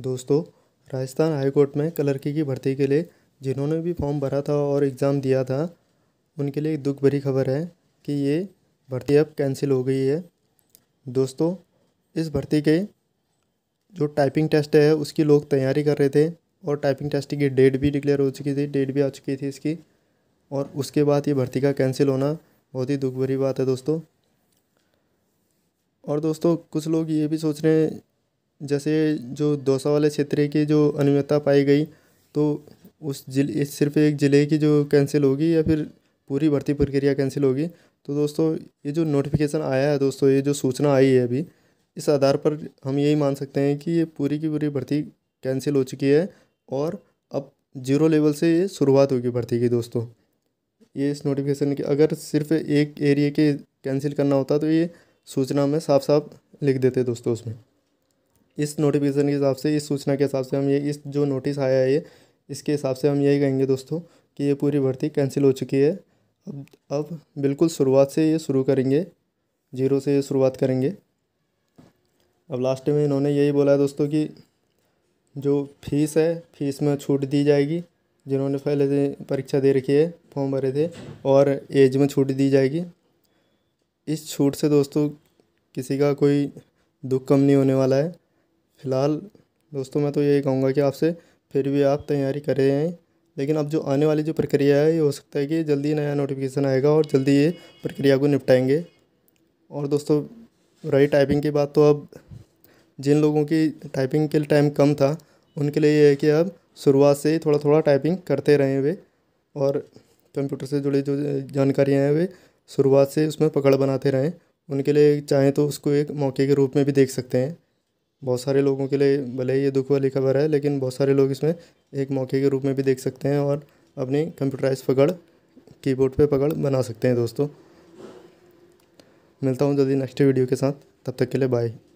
दोस्तों राजस्थान हाईकोर्ट में क्लर्की की भर्ती के लिए जिन्होंने भी फॉर्म भरा था और एग्ज़ाम दिया था उनके लिए दुख भरी खबर है कि ये भर्ती अब कैंसिल हो गई है दोस्तों इस भर्ती के जो टाइपिंग टेस्ट है उसकी लोग तैयारी कर रहे थे और टाइपिंग टेस्ट की डेट भी डिक्लेयर हो चुकी थी डेट भी आ चुकी थी इसकी और उसके बाद ये भर्ती का कैंसिल होना बहुत ही दुख भरी बात है दोस्तों और दोस्तों कुछ लोग ये भी सोच रहे हैं जैसे जो दौसा वाले क्षेत्र की जो अनियमितता पाई गई तो उस जिले सिर्फ एक ज़िले की जो कैंसिल होगी या फिर पूरी भर्ती प्रक्रिया कैंसिल होगी तो दोस्तों ये जो नोटिफिकेशन आया है दोस्तों ये जो सूचना आई है अभी इस आधार पर हम यही मान सकते हैं कि ये पूरी की पूरी भर्ती कैंसिल हो चुकी है और अब जीरो लेवल से ये शुरुआत होगी भर्ती की दोस्तों ये इस नोटिफिकेशन की अगर सिर्फ एक एरिया के कैंसिल करना होता तो ये सूचना में साफ साफ लिख देते दोस्तों उसमें इस नोटिफिकेशन के हिसाब से इस सूचना के हिसाब से हम ये इस जो नोटिस आया है ये इसके हिसाब से हम यही कहेंगे दोस्तों कि ये पूरी भर्ती कैंसिल हो चुकी है अब अब बिल्कुल शुरुआत से ये शुरू करेंगे जीरो से ये शुरुआत करेंगे अब लास्ट में इन्होंने यही बोला है दोस्तों कि जो फीस है फीस में छूट दी जाएगी जिन्होंने पहले से परीक्षा दे रखी है फॉर्म भरे थे और एज में छूट दी जाएगी इस छूट से दोस्तों किसी का कोई दुख कम नहीं होने वाला है फ़िलहाल दोस्तों मैं तो यही कहूँगा कि आपसे फिर भी आप तैयारी कर रहे हैं लेकिन अब जो आने वाली जो प्रक्रिया है ये हो सकता है कि जल्दी नया नोटिफिकेशन आएगा और जल्दी ये प्रक्रिया को निपटाएंगे और दोस्तों रही टाइपिंग की बात तो अब जिन लोगों की टाइपिंग के लिए टाइम कम था उनके लिए ये है कि अब शुरुआत से ही थोड़ा थोड़ा टाइपिंग करते रहें वे और कंप्यूटर से जुड़ी जो जानकारियाँ हैं वे शुरुआत से उसमें पकड़ बनाते रहें उनके लिए चाहें तो उसको एक मौके के रूप में भी देख सकते हैं बहुत सारे लोगों के लिए भले ही ये दुख वाली खबर है लेकिन बहुत सारे लोग इसमें एक मौके के रूप में भी देख सकते हैं और अपनी कंप्यूटराइज पकड़ कीबोर्ड पे पकड़ बना सकते हैं दोस्तों मिलता हूँ जल्दी नेक्स्ट वीडियो के साथ तब तक के लिए बाय